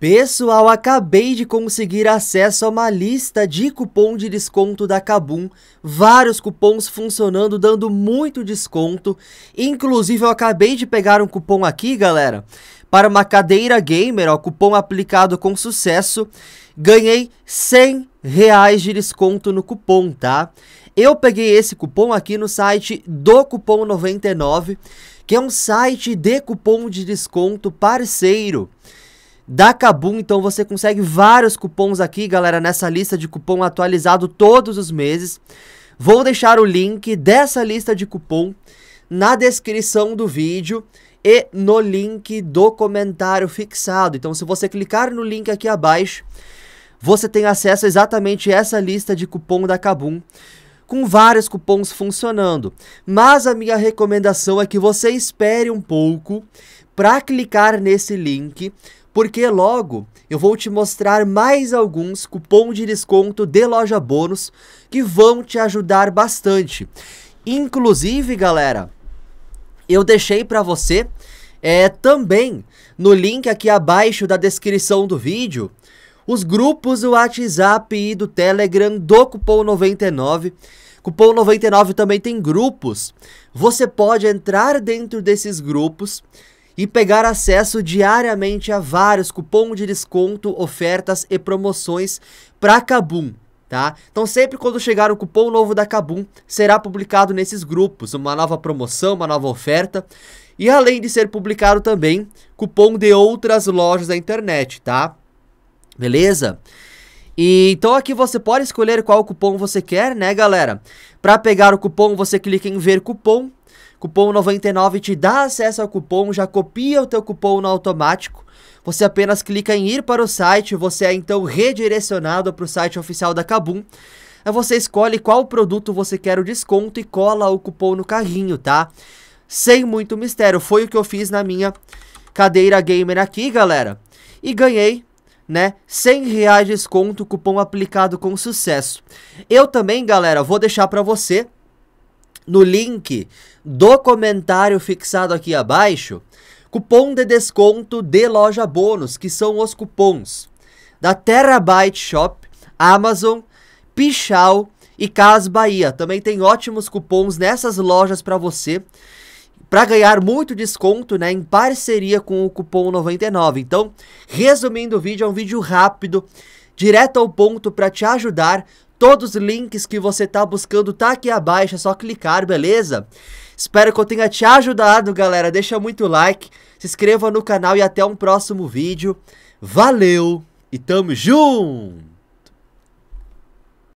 Pessoal, acabei de conseguir acesso a uma lista de cupom de desconto da Kabum, vários cupons funcionando, dando muito desconto, inclusive eu acabei de pegar um cupom aqui, galera, para uma cadeira gamer, ó, cupom aplicado com sucesso, ganhei 100 reais de desconto no cupom, tá? Eu peguei esse cupom aqui no site do Cupom 99, que é um site de cupom de desconto parceiro, da Kabum, então você consegue vários cupons aqui, galera, nessa lista de cupom atualizado todos os meses. Vou deixar o link dessa lista de cupom na descrição do vídeo e no link do comentário fixado. Então, se você clicar no link aqui abaixo, você tem acesso a exatamente essa lista de cupom da Kabum com vários cupons funcionando. Mas a minha recomendação é que você espere um pouco para clicar nesse link, porque logo eu vou te mostrar mais alguns cupons de desconto de loja bônus que vão te ajudar bastante. Inclusive, galera, eu deixei para você é, também no link aqui abaixo da descrição do vídeo os grupos do WhatsApp e do Telegram do Cupom 99. Cupom 99 também tem grupos. Você pode entrar dentro desses grupos e pegar acesso diariamente a vários cupons de desconto, ofertas e promoções para Kabum. Tá? Então sempre quando chegar o cupom novo da Kabum, será publicado nesses grupos, uma nova promoção, uma nova oferta. E além de ser publicado também, cupom de outras lojas da internet, tá? Beleza? E então aqui você pode escolher qual cupom você quer, né, galera? Para pegar o cupom, você clica em ver cupom. Cupom 99 te dá acesso ao cupom, já copia o teu cupom no automático. Você apenas clica em ir para o site, você é então redirecionado para o site oficial da Kabum. Aí você escolhe qual produto você quer o desconto e cola o cupom no carrinho, tá? Sem muito mistério, foi o que eu fiz na minha cadeira gamer aqui, galera. E ganhei né? 100 reais de desconto, cupom aplicado com sucesso. Eu também, galera, vou deixar para você no link do comentário fixado aqui abaixo, cupom de desconto de loja bônus, que são os cupons da Terabyte Shop, Amazon, Pichal e Cas Bahia. Também tem ótimos cupons nessas lojas para você para ganhar muito desconto, né, em parceria com o cupom 99. Então, resumindo o vídeo, é um vídeo rápido, direto ao ponto para te ajudar. Todos os links que você tá buscando tá aqui abaixo, é só clicar, beleza? Espero que eu tenha te ajudado, galera. Deixa muito like, se inscreva no canal e até um próximo vídeo. Valeu e tamo junto!